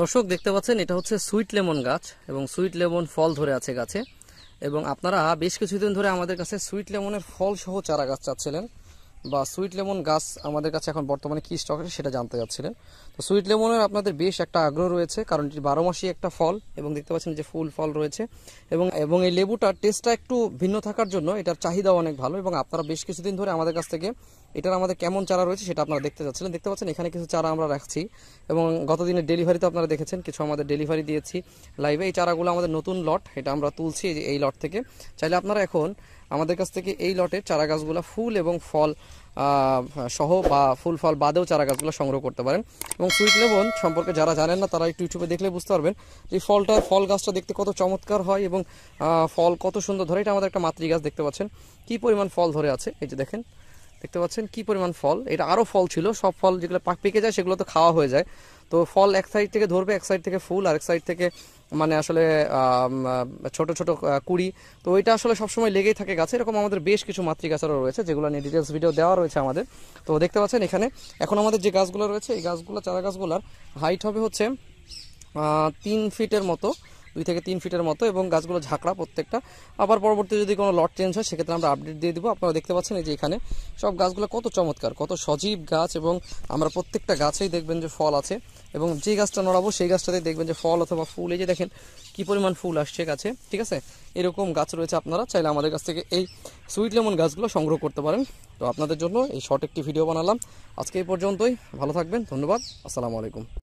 দর্শক দেখতে পাচ্ছেন এটা হচ্ছে সুইট লেমন গাছ এবং সুইট লেমন ফল ধরে আছে গাছে এবং আপনারা বেশ কিছুদিন ধরে আমাদের কাছে সুইট লেমনের ফল সহ চারা গাছ চাচ্ছিলেন বা সুইট লেমন গাছ আমাদের কাছে এখন বর্তমানে কী স্টক আছে সেটা জানতে যাচ্ছিলেন তো সুইট লেমনের আপনাদের বেশ একটা আগ্রহ রয়েছে কারণ এটি বারো মাসি একটা ফল এবং দেখতে পাচ্ছেন যে ফুল ফল রয়েছে এবং এবং এই লেবুটার টেস্টটা একটু ভিন্ন থাকার জন্য এটার চাহিদাও অনেক ভালো এবং আপনারা বেশ কিছুদিন ধরে আমাদের কাছ থেকে এটার আমাদের কেমন চারা রয়েছে সেটা আপনারা দেখতে যাচ্ছিলেন দেখতে পাচ্ছেন এখানে কিছু চারা আমরা রাখছি এবং গতদিনের ডেলিভারিতে আপনারা দেখেছেন কিছু আমাদের ডেলিভারি দিয়েছি লাইভে এই চারাগুলো আমাদের নতুন লট এটা আমরা তুলছি এই লট থেকে চাইলে আপনারা এখন আমাদের কাছ থেকে এই লটে চারা গাছগুলো ফুল এবং ফল সহ বা ফুল ফল বাদেও চারা গাছগুলো সংগ্রহ করতে পারেন এবং সুইট লেবন সম্পর্কে যারা জানেন না তারা একটু ইউটিউবে দেখলে বুঝতে পারবেন যে ফলটা ফল গাছটা দেখতে কত চমৎকার হয় এবং ফল কত সুন্দর ধরে এটা আমাদের একটা মাতৃগাছ গাছ দেখতে পাচ্ছেন কি পরিমাণ ফল ধরে আছে এই যে দেখেন দেখতে পাচ্ছেন কি পরিমাণ ফল এটা আরও ফল ছিল সব ফল যেগুলো পাক পেকে যায় সেগুলো তো খাওয়া হয়ে যায় তো ফল এক সাইড থেকে ধরবে এক সাইড থেকে ফুল আর এক সাইড থেকে মানে আসলে ছোট ছোট কুড়ি তো ওইটা আসলে সবসময় লেগেই থাকে গাছে এরকম আমাদের বেশ কিছু মাতৃগাছারও রয়েছে যেগুলো নিয়ে ডিটেলস ভিডিও দেওয়া রয়েছে আমাদের তো দেখতে পাচ্ছেন এখানে এখন আমাদের যে গাছগুলো রয়েছে এই গাছগুলো চারা গাছগুলোর হাইট হবে হচ্ছে তিন ফিটের মতো দুই থেকে তিন ফিটের মতো এবং গাছগুলো ঝাঁকড়া প্রত্যেকটা আবার পরবর্তী যদি কোনো লট চেঞ্জ হয় সেক্ষেত্রে আমরা আপডেট দিয়ে দিব আপনারা দেখতে পাচ্ছেন এই যে এখানে সব গাছগুলো কত চমৎকার কত সজীব গাছ এবং আমরা প্রত্যেকটা গাছেই দেখবেন যে ফল আছে এবং যে গাছটা নড়াবো সেই গাছটাতে দেখবেন যে ফল অথবা ফুল এই যে দেখেন কী পরিমাণ ফুল আসছে গাছে ঠিক আছে এরকম গাছ রয়েছে আপনারা চাইলে আমাদের কাছ থেকে এই সুইট লেমন গাছগুলো সংগ্রহ করতে পারেন তো আপনাদের জন্য এই শর্ট একটি ভিডিও বানালাম আজকে এই পর্যন্তই ভালো থাকবেন ধন্যবাদ আসসালামু আলাইকুম